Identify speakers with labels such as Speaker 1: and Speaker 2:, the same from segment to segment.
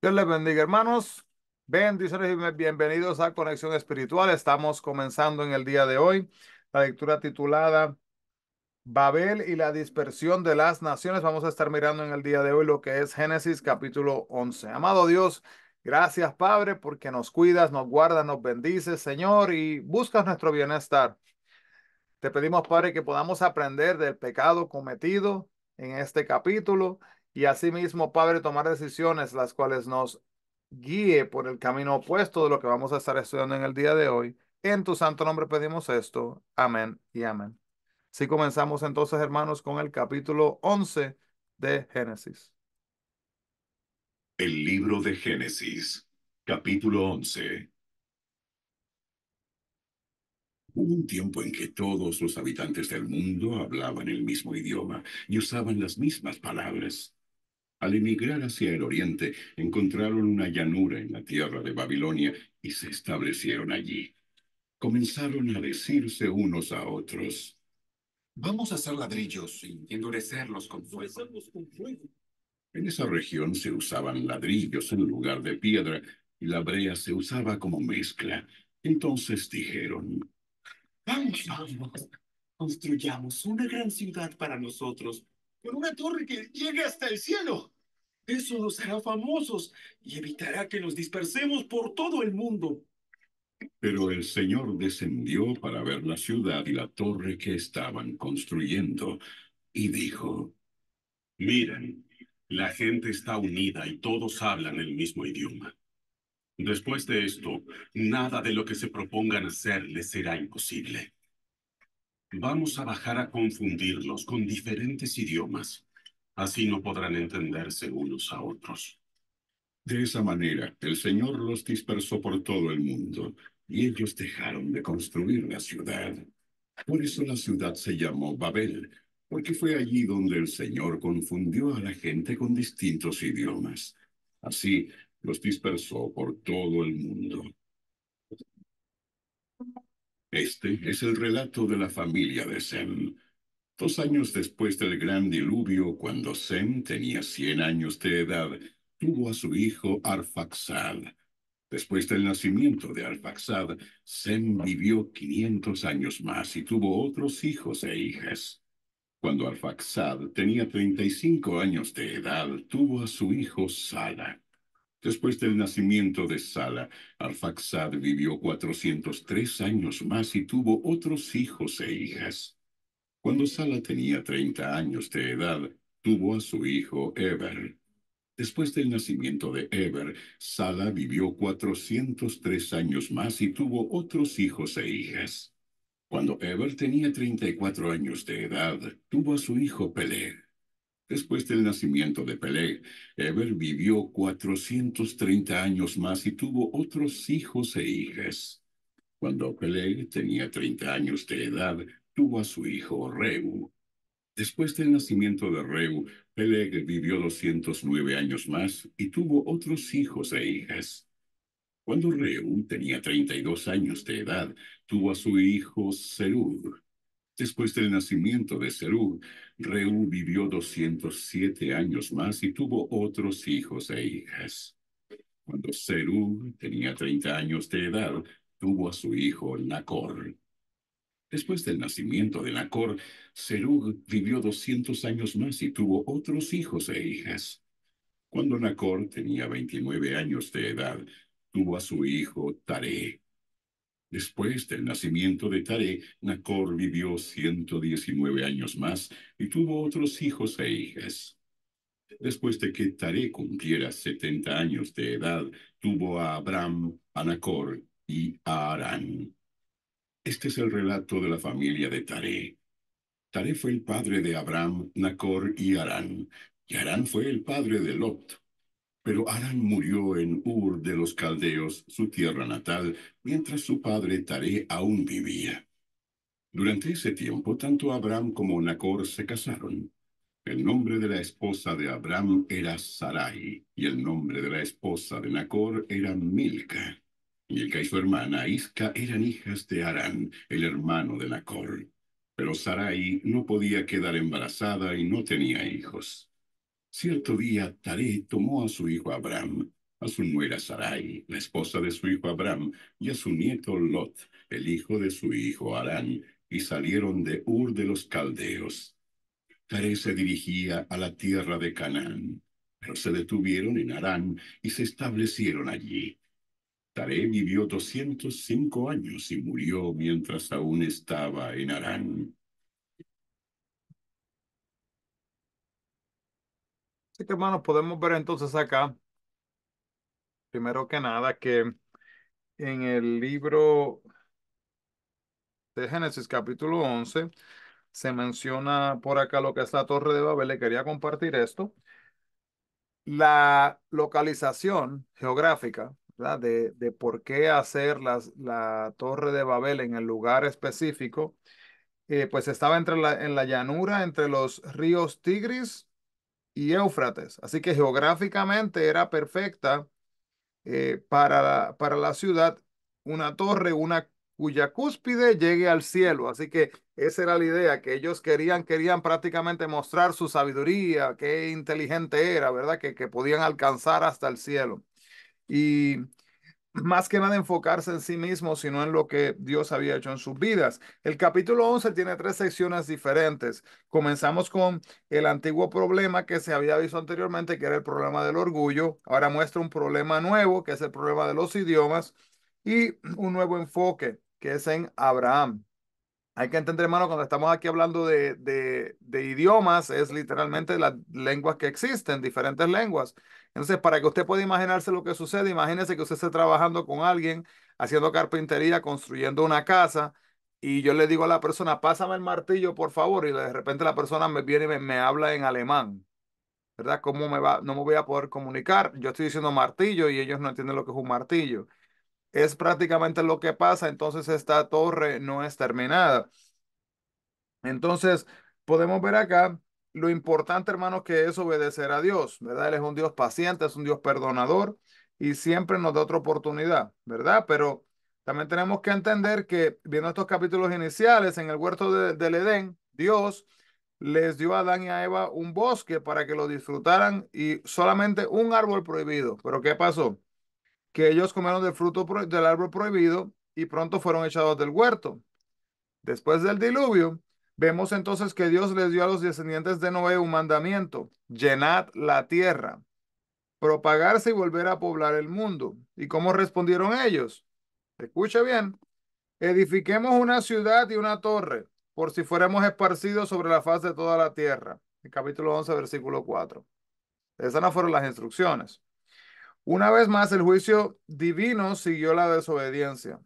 Speaker 1: Dios les bendiga, hermanos. Bendiciones y bienvenidos a Conexión Espiritual. Estamos comenzando en el día de hoy la lectura titulada Babel y la dispersión de las naciones. Vamos a estar mirando en el día de hoy lo que es Génesis capítulo 11. Amado Dios, gracias Padre porque nos cuidas, nos guardas, nos bendices, Señor, y buscas nuestro bienestar. Te pedimos, Padre, que podamos aprender del pecado cometido en este capítulo y asimismo, Padre, tomar decisiones las cuales nos guíe por el camino opuesto de lo que vamos a estar estudiando en el día de hoy. En tu santo nombre pedimos esto. Amén y amén. Si comenzamos entonces, hermanos, con el capítulo 11 de Génesis.
Speaker 2: El libro de Génesis, capítulo 11. Hubo un tiempo en que todos los habitantes del mundo hablaban el mismo idioma y usaban las mismas palabras. Al emigrar hacia el oriente, encontraron una llanura en la tierra de Babilonia y se establecieron allí. Comenzaron a decirse unos a otros. Vamos a hacer ladrillos y endurecerlos con fuego. En esa región se usaban ladrillos en lugar de piedra y la brea se usaba como mezcla. Entonces dijeron, vamos, vamos, construyamos una gran ciudad para nosotros con una torre que llegue hasta el cielo. Eso nos hará famosos y evitará que nos dispersemos por todo el mundo. Pero el Señor descendió para ver la ciudad y la torre que estaban construyendo y dijo, Miren, la gente está unida y todos hablan el mismo idioma. Después de esto, nada de lo que se propongan hacer les será imposible. Vamos a bajar a confundirlos con diferentes idiomas. Así no podrán entenderse unos a otros. De esa manera, el Señor los dispersó por todo el mundo, y ellos dejaron de construir la ciudad. Por eso la ciudad se llamó Babel, porque fue allí donde el Señor confundió a la gente con distintos idiomas. Así los dispersó por todo el mundo. Este es el relato de la familia de Sem. Dos años después del gran diluvio, cuando Sem tenía cien años de edad, tuvo a su hijo Arfaxad. Después del nacimiento de Arfaxad, Sem vivió 500 años más y tuvo otros hijos e hijas. Cuando Arfaxad tenía 35 años de edad, tuvo a su hijo Sala. Después del nacimiento de Sala, Arfaxad vivió 403 años más y tuvo otros hijos e hijas. Cuando Sala tenía 30 años de edad, tuvo a su hijo Eber. Después del nacimiento de Eber, Sala vivió 403 años más y tuvo otros hijos e hijas. Cuando Eber tenía 34 años de edad, tuvo a su hijo Pelé. Después del nacimiento de Peleg, Eber vivió 430 años más y tuvo otros hijos e hijas. Cuando Peleg tenía 30 años de edad, tuvo a su hijo Reu. Después del nacimiento de Reu, Peleg vivió 209 años más y tuvo otros hijos e hijas. Cuando Reu tenía 32 años de edad, tuvo a su hijo Serur. Después del nacimiento de Serú, Reú vivió 207 años más y tuvo otros hijos e hijas. Cuando Serú tenía 30 años de edad, tuvo a su hijo Nacor. Después del nacimiento de Nacor, Serú vivió 200 años más y tuvo otros hijos e hijas. Cuando Nacor tenía 29 años de edad, tuvo a su hijo Tare. Después del nacimiento de Tare, Nacor vivió 119 años más y tuvo otros hijos e hijas. Después de que Tare cumpliera 70 años de edad, tuvo a Abraham, a Nacor y a Arán. Este es el relato de la familia de Tare. Tare fue el padre de Abraham, Nacor y Arán, y Arán fue el padre de Lot, pero Arán murió en Ur de los Caldeos, su tierra natal, mientras su padre Taré aún vivía. Durante ese tiempo, tanto Abraham como Nacor se casaron. El nombre de la esposa de Abraham era Sarai, y el nombre de la esposa de Nacor era Milca. Milca y su hermana Isca eran hijas de Arán, el hermano de Nacor. Pero Sarai no podía quedar embarazada y no tenía hijos. Cierto día, Taré tomó a su hijo Abraham, a su nuera Sarai, la esposa de su hijo Abraham, y a su nieto Lot, el hijo de su hijo Arán, y salieron de Ur de los Caldeos. Taré se dirigía a la tierra de Canaán, pero se detuvieron en Arán y se establecieron allí. Taré vivió 205 años y murió mientras aún estaba en Arán.
Speaker 1: que, hermanos, podemos ver entonces acá, primero que nada, que en el libro de Génesis capítulo 11 se menciona por acá lo que es la Torre de Babel. Le quería compartir esto. La localización geográfica De, por qué hacer las, la Torre de Babel en el lugar específico, eh, pues estaba entre la, en la llanura entre los ríos Tigris y Éufrates. Así que geográficamente era perfecta eh, para, la, para la ciudad una torre, una cuya cúspide llegue al cielo. Así que esa era la idea, que ellos querían, querían prácticamente mostrar su sabiduría, qué inteligente era, ¿verdad? Que, que podían alcanzar hasta el cielo. Y más que nada enfocarse en sí mismo, sino en lo que Dios había hecho en sus vidas. El capítulo 11 tiene tres secciones diferentes. Comenzamos con el antiguo problema que se había visto anteriormente, que era el problema del orgullo. Ahora muestra un problema nuevo, que es el problema de los idiomas, y un nuevo enfoque, que es en Abraham. Hay que entender, hermano, cuando estamos aquí hablando de, idiomas, es literalmente las lenguas que existen, diferentes lenguas. Entonces, para que usted pueda imaginarse lo que sucede, imagínese que usted esté trabajando con alguien, haciendo carpintería, construyendo una casa, y yo le digo a la persona, pásame el martillo, por favor, y de repente la persona me viene y me, habla en alemán. ¿Verdad? ¿Cómo me va? No me voy a poder comunicar. Yo estoy diciendo martillo y ellos no entienden lo que es un martillo es prácticamente lo que pasa, entonces esta torre no es terminada. Entonces, podemos ver acá lo importante, hermanos, que es obedecer a Dios, ¿verdad? Él es un Dios paciente, es un Dios perdonador y siempre nos da otra oportunidad, ¿verdad? Pero también tenemos que entender que, viendo estos capítulos iniciales, en el huerto del Edén, Dios les dio a Adán y a Eva un bosque para que lo disfrutaran y solamente un árbol prohibido. Pero ¿qué pasó? que ellos comieron del fruto del árbol prohibido y pronto fueron echados del huerto. Después del diluvio, vemos entonces que Dios les dio a los descendientes de Noé un mandamiento, llenad la tierra, propagarse y volver a poblar el mundo. ¿Y cómo respondieron ellos? Escucha bien, edifiquemos una ciudad y una torre, por si fuéramos esparcidos sobre la faz de toda la tierra. El capítulo 11, versículo 4. Esas no fueron las instrucciones. Una vez más, el juicio divino siguió la desobediencia.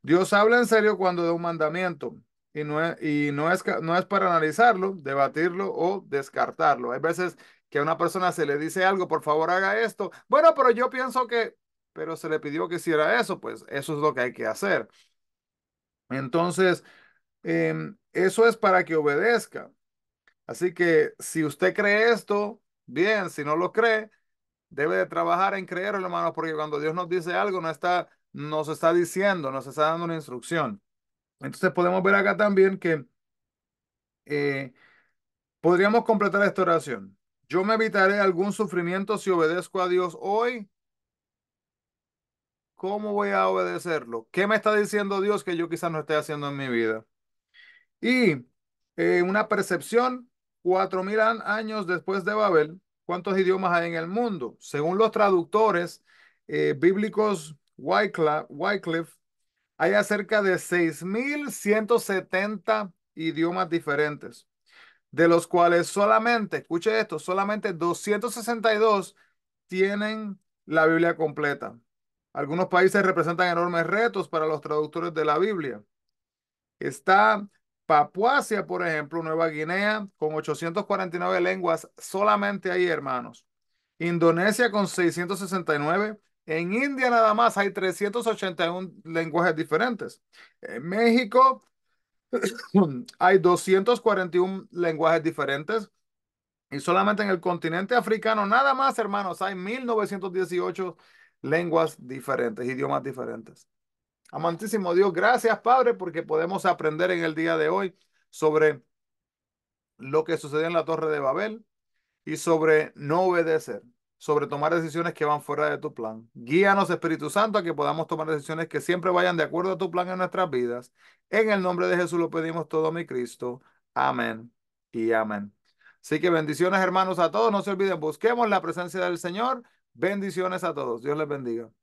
Speaker 1: Dios habla en serio cuando da un mandamiento y, no es, y no, es, no es para analizarlo, debatirlo o descartarlo. Hay veces que a una persona se le dice algo, por favor haga esto. Bueno, pero yo pienso que, pero se le pidió que hiciera eso, pues eso es lo que hay que hacer. Entonces, em, eso es para que obedezca. Así que si usted cree esto, bien, si no lo cree, debe de trabajar en creer, hermanos, porque cuando Dios nos dice algo, no está, nos está diciendo, nos está dando una instrucción. Entonces podemos ver acá también que eh, podríamos completar esta oración. Yo me evitaré algún sufrimiento si obedezco a Dios hoy. ¿Cómo voy a obedecerlo? ¿Qué me está diciendo Dios que yo quizás no esté haciendo en mi vida? Y eh, una percepción, cuatro mil años después de Babel, ¿Cuántos idiomas hay en el mundo? Según los traductores eh, bíblicos Wycliffe, hay acerca de 6.170 idiomas diferentes, de los cuales solamente, escuche esto, solamente 262 tienen la Biblia completa. Algunos países representan enormes retos para los traductores de la Biblia. Está Papuasia, por ejemplo, Nueva Guinea, con 849 lenguas solamente ahí, hermanos. Indonesia con 669. En India nada más hay 381 lenguajes diferentes. En México hay 241 lenguajes diferentes. Y solamente en el continente africano, nada más, hermanos, hay 1918 lenguas diferentes, idiomas diferentes. Amantísimo Dios, gracias Padre, porque podemos aprender en el día de hoy sobre lo que sucedió en la Torre de Babel y sobre no obedecer, sobre tomar decisiones que van fuera de tu plan. Guíanos, Espíritu Santo, a que podamos tomar decisiones que siempre vayan de acuerdo a tu plan en nuestras vidas. En el nombre de Jesús lo pedimos todo, mi Cristo. Amén y amén. Así que bendiciones, hermanos, a todos. No se olviden, busquemos la presencia del Señor. Bendiciones a todos. Dios les bendiga.